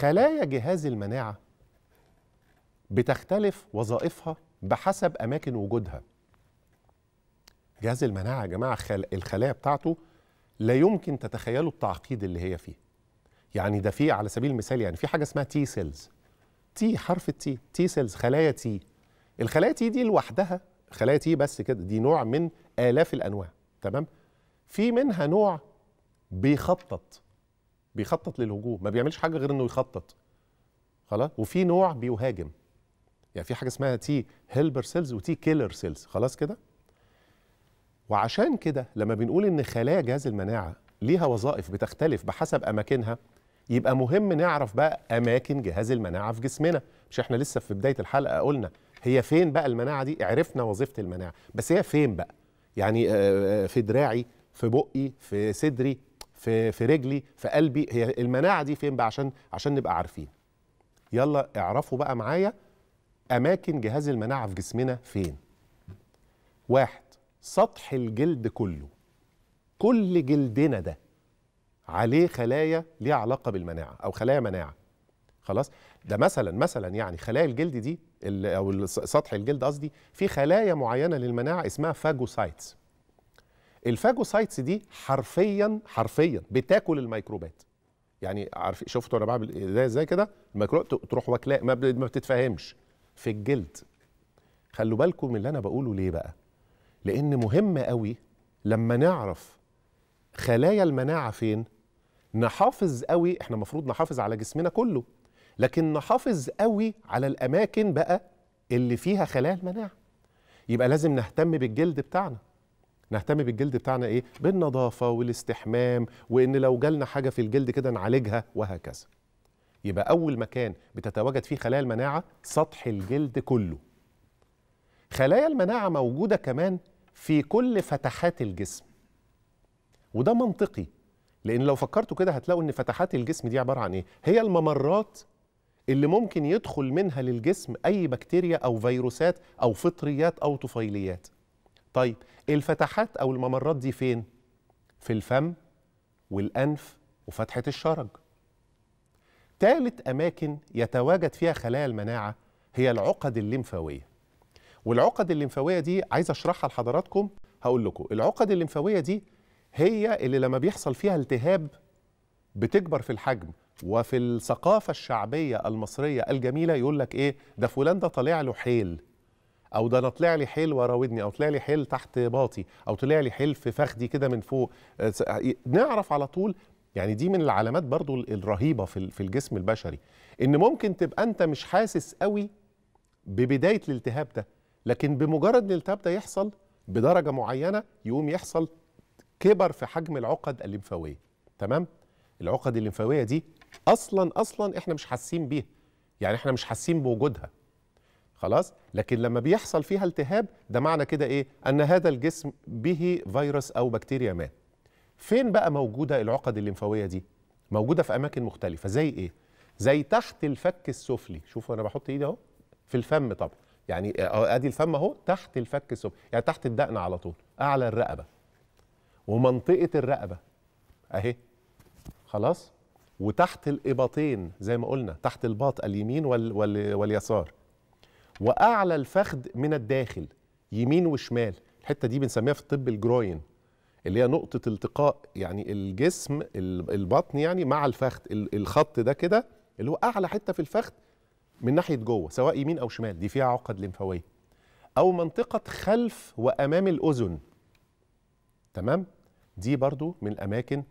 خلايا جهاز المناعة بتختلف وظائفها بحسب أماكن وجودها جهاز المناعة يا جماعة الخلايا بتاعته لا يمكن تتخيلوا التعقيد اللي هي فيه يعني ده في على سبيل المثال يعني في حاجة اسمها تي سيلز تي حرف التي تي سيلز خلايا تي الخلايا تي دي لوحدها خلايا تي بس كده دي نوع من آلاف الأنواع تمام في منها نوع بيخطط بيخطط للهجوم ما بيعملش حاجه غير انه يخطط خلاص وفي نوع بيهاجم يعني في حاجه اسمها تي هيلبر سيلز وتي كيلر سيلز خلاص كده وعشان كده لما بنقول ان خلايا جهاز المناعه ليها وظائف بتختلف بحسب اماكنها يبقى مهم نعرف بقى اماكن جهاز المناعه في جسمنا مش احنا لسه في بدايه الحلقه قلنا هي فين بقى المناعه دي عرفنا وظيفه المناعه بس هي فين بقى يعني آه، آه، في دراعي في بقي في صدري في في رجلي في قلبي هي المناعه دي فين بقى عشان عشان نبقى عارفين يلا اعرفوا بقى معايا اماكن جهاز المناعه في جسمنا فين واحد سطح الجلد كله كل جلدنا ده عليه خلايا ليها علاقه بالمناعه او خلايا مناعه خلاص ده مثلا مثلا يعني خلايا الجلد دي او سطح الجلد قصدي في خلايا معينه للمناعه اسمها فاجوسايتس الفاجوسايتس دي حرفيا حرفيا بتاكل الميكروبات يعني عارف شفتوا انا بعمل ازاي ازاي كده الميكروبات تروح واكلاه ما بتتفهمش في الجلد خلوا بالكم من اللي انا بقوله ليه بقى لان مهم قوي لما نعرف خلايا المناعه فين نحافظ قوي احنا المفروض نحافظ على جسمنا كله لكن نحافظ قوي على الاماكن بقى اللي فيها خلايا المناعه يبقى لازم نهتم بالجلد بتاعنا نهتم بالجلد بتاعنا ايه بالنظافه والاستحمام وان لو جالنا حاجه في الجلد كده نعالجها وهكذا يبقى اول مكان بتتواجد فيه خلايا المناعه سطح الجلد كله خلايا المناعه موجوده كمان في كل فتحات الجسم وده منطقي لان لو فكرتوا كده هتلاقوا ان فتحات الجسم دي عباره عن ايه هي الممرات اللي ممكن يدخل منها للجسم اي بكتيريا او فيروسات او فطريات او طفيليات طيب الفتحات او الممرات دي فين في الفم والانف وفتحه الشرج ثالث اماكن يتواجد فيها خلايا المناعه هي العقد الليمفاويه والعقد الليمفاويه دي عايز اشرحها لحضراتكم هقول لكم العقد الليمفاويه دي هي اللي لما بيحصل فيها التهاب بتكبر في الحجم وفي الثقافه الشعبيه المصريه الجميله يقول لك ايه ده فلان ده طالع له حيل او ده انا طلع لي حيل ورا ودني او طلع لي حيل تحت باطي او طلع لي حيل في فخدي كده من فوق آه، آه، نعرف على طول يعني دي من العلامات برضو الرهيبه في الجسم البشري ان ممكن تبقى انت مش حاسس قوي ببدايه الالتهاب ده لكن بمجرد ان الالتهاب ده يحصل بدرجه معينه يقوم يحصل كبر في حجم العقد الليمفاويه تمام العقد الليمفاويه دي اصلا اصلا احنا مش حاسين بيها يعني احنا مش حاسين بوجودها خلاص لكن لما بيحصل فيها التهاب ده معنى كده ايه ان هذا الجسم به فيروس او بكتيريا ما فين بقى موجوده العقد الليمفاويه دي موجوده في اماكن مختلفه زي ايه زي تحت الفك السفلي شوفوا انا بحط ايدي اهو في الفم طبعا يعني آه، آه، ادي الفم اهو تحت الفك السفلي يعني تحت الدقن على طول اعلى الرقبه ومنطقه الرقبه اهي خلاص وتحت الاباطين زي ما قلنا تحت الباط اليمين وال وال واليسار واعلى الفخذ من الداخل يمين وشمال الحته دي بنسميها في الطب الجروين اللي هي نقطه التقاء يعني الجسم البطن يعني مع الفخذ الخط ده كده اللي هو اعلى حته في الفخذ من ناحيه جوه سواء يمين او شمال دي فيها عقد لمفاويه او منطقه خلف وامام الاذن تمام دي برضو من الاماكن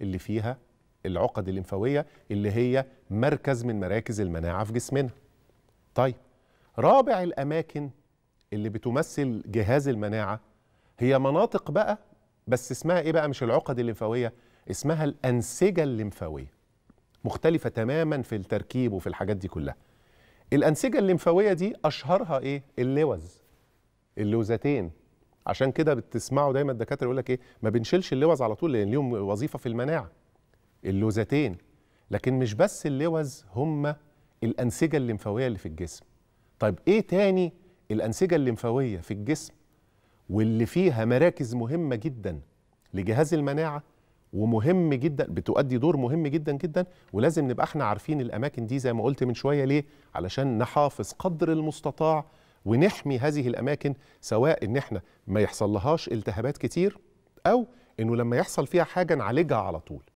اللي فيها العقد الليمفاويه اللي هي مركز من مراكز المناعه في جسمنا طيب رابع الأماكن اللي بتمثل جهاز المناعة هي مناطق بقى بس اسمها إيه بقى مش العقد الليمفاوية اسمها الأنسجة الليمفاوية مختلفة تماما في التركيب وفي الحاجات دي كلها الأنسجة الليمفاوية دي أشهرها إيه؟ اللوز اللوزتين عشان كده بتسمعوا دايما الدكاتره يقول لك ايه ما بنشيلش اللوز على طول لان ليهم وظيفه في المناعه اللوزتين لكن مش بس اللوز هم الانسجه الليمفاويه اللي في الجسم طيب ايه تاني الانسجه الليمفاويه في الجسم واللي فيها مراكز مهمه جدا لجهاز المناعه ومهم جدا بتؤدي دور مهم جدا جدا ولازم نبقى احنا عارفين الاماكن دي زي ما قلت من شويه ليه علشان نحافظ قدر المستطاع ونحمي هذه الاماكن سواء ان احنا ما يحصل لهاش التهابات كتير او انه لما يحصل فيها حاجه نعالجها على طول